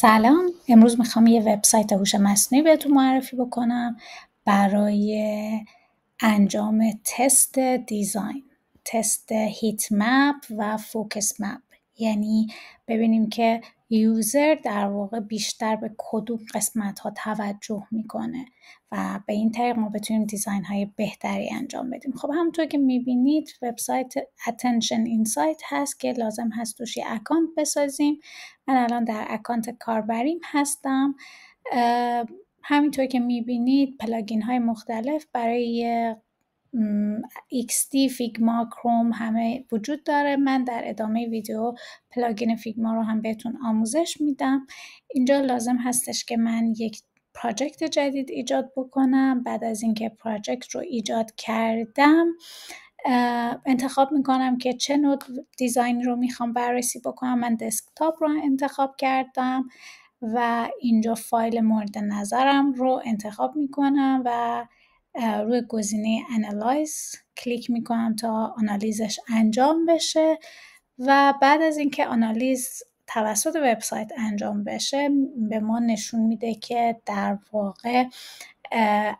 سلام امروز میخوام یه وبسایت هوش مصنوعی بهتون معرفی بکنم برای انجام تست دیزاین تست هیت مپ و فوکس مپ یعنی ببینیم که یوزر در واقع بیشتر به کدوم قسمت ها توجه میکنه و به این طریق ما بتونیم دیزاین های بهتری انجام بدیم خب همونطور که میبینید وبسایت Attention Insight هست که لازم هست توش یه اکانت بسازیم من الان در اکانت کاربریم هستم همینطور که میبینید پلاگین های مختلف برای XD فیگما کروم همه وجود داره من در ادامه ویدیو پلاگین فیگما رو هم بهتون آموزش میدم اینجا لازم هستش که من یک پراجکت جدید ایجاد بکنم بعد از اینکه پراجکت رو ایجاد کردم انتخاب میکنم که چه نوع دیزاین رو میخوام بررسی بکنم من دسکتاپ رو انتخاب کردم و اینجا فایل مورد نظرم رو انتخاب میکنم و روی گزینه Analyze کلیک میکنم تا آنالیزش انجام بشه و بعد از اینکه آنالیز توسط وبسایت انجام بشه به ما نشون میده که در واقع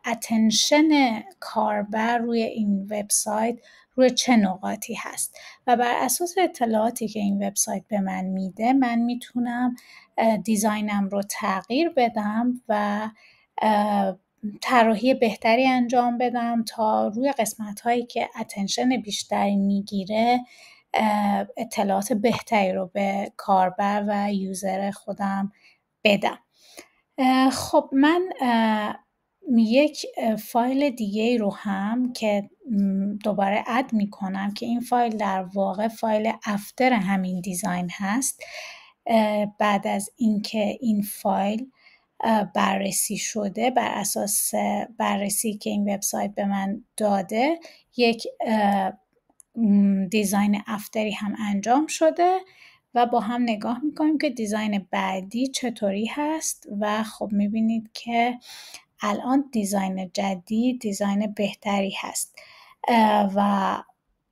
اتنشن کاربر روی این وبسایت روی چه نقاطی هست و بر اساس اطلاعاتی که این وبسایت به من میده من میتونم دیزاینم رو تغییر بدم و طراحی بهتری انجام بدم تا روی قسمت هایی که اتنشن بیشتری میگیره اطلاعات بهتری رو به کاربر و یوزر خودم بدم خب من یک فایل دیگه رو هم که دوباره اد می کنم که این فایل در واقع فایل افتر همین دیزاین هست بعد از اینکه این فایل بررسی شده بر اساس بررسی که این وبسایت به من داده یک دیزاین افتری هم انجام شده و با هم نگاه میکنیم که دیزاین بعدی چطوری هست و خب میبینید که الان دیزاین جدید دیزاین بهتری هست و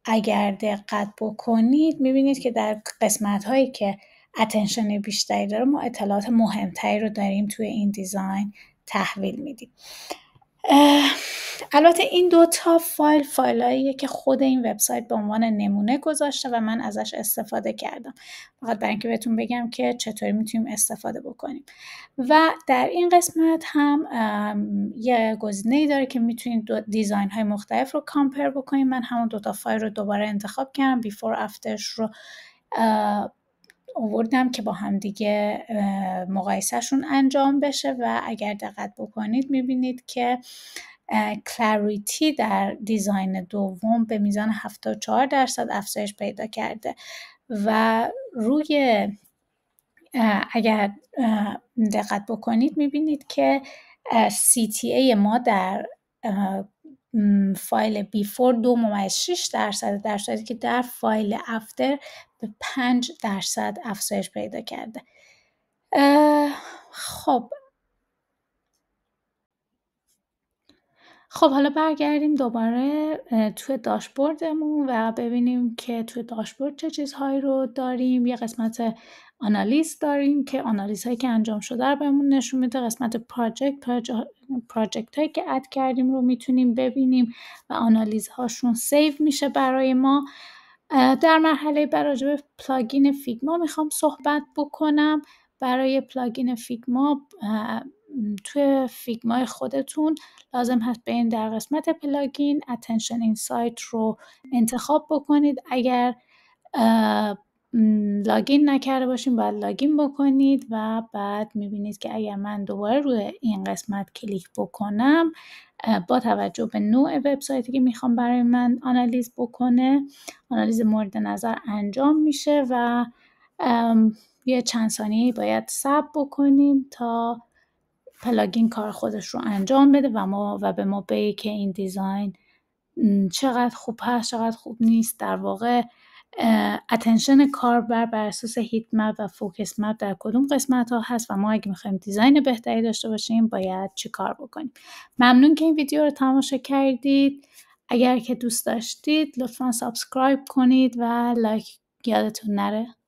اگر دقت بکنید میبینید که در قسمت هایی که اتنشن بیشتری داره ما اطلاعات مهمتری رو داریم توی این دیزاین تحویل میدیم البته این دو تا فایل فایلاییه که خود این وبسایت به عنوان نمونه گذاشته و من ازش استفاده کردم فقط برای اینکه بهتون بگم که چطوری میتونیم استفاده بکنیم و در این قسمت هم یه گزینه داره که میتونید دو دیزاین های مختلف رو کامپر بکنیم من همون دو تا فایل رو دوباره انتخاب کردم بیفور افترش رو آوردم که با همدیگه مقایسهشون انجام بشه و اگر دقت بکنید میبینید که کلریتی در دیزاین دوم به میزان 74 درصد افزایش پیدا کرده و روی اگر دقت بکنید میبینید که CTA ما در فایل بیفور دو ممیز 6 درصد در که در فایل افتر به 5 درصد افزایش پیدا کرده خب خب حالا برگردیم دوباره توی داشبوردمون و ببینیم که توی داشبورد چه چیزهایی رو داریم یه قسمت آنالیز داریم که آنالیز هایی که انجام شده رو بهمون نشون میده قسمت پراجکت پراجکت هایی که اد کردیم رو میتونیم ببینیم و آنالیز هاشون سیو میشه برای ما در مرحله براجب پلاگین فیگما میخوام صحبت بکنم برای پلاگین فیگما توی فیگما خودتون لازم هست این در قسمت پلاگین اتنشن اینسایت رو انتخاب بکنید اگر لاگین نکرده باشیم باید لاگین بکنید و بعد میبینید که اگر من دوباره روی این قسمت کلیک بکنم با توجه به نوع وبسایتی که میخوام برای من آنالیز بکنه آنالیز مورد نظر انجام میشه و یه چند ثانیه باید صبر بکنیم تا پلاگین کار خودش رو انجام بده و ما و به ما بگه که این دیزاین چقدر خوب هست چقدر خوب نیست در واقع اتنشن کاربر بر اساس هیت مپ و فوکس مپ در کدوم قسمت ها هست و ما اگه میخوایم دیزاین بهتری داشته باشیم باید چی کار بکنیم ممنون که این ویدیو رو تماشا کردید اگر که دوست داشتید لطفا سابسکرایب کنید و لایک یادتون نره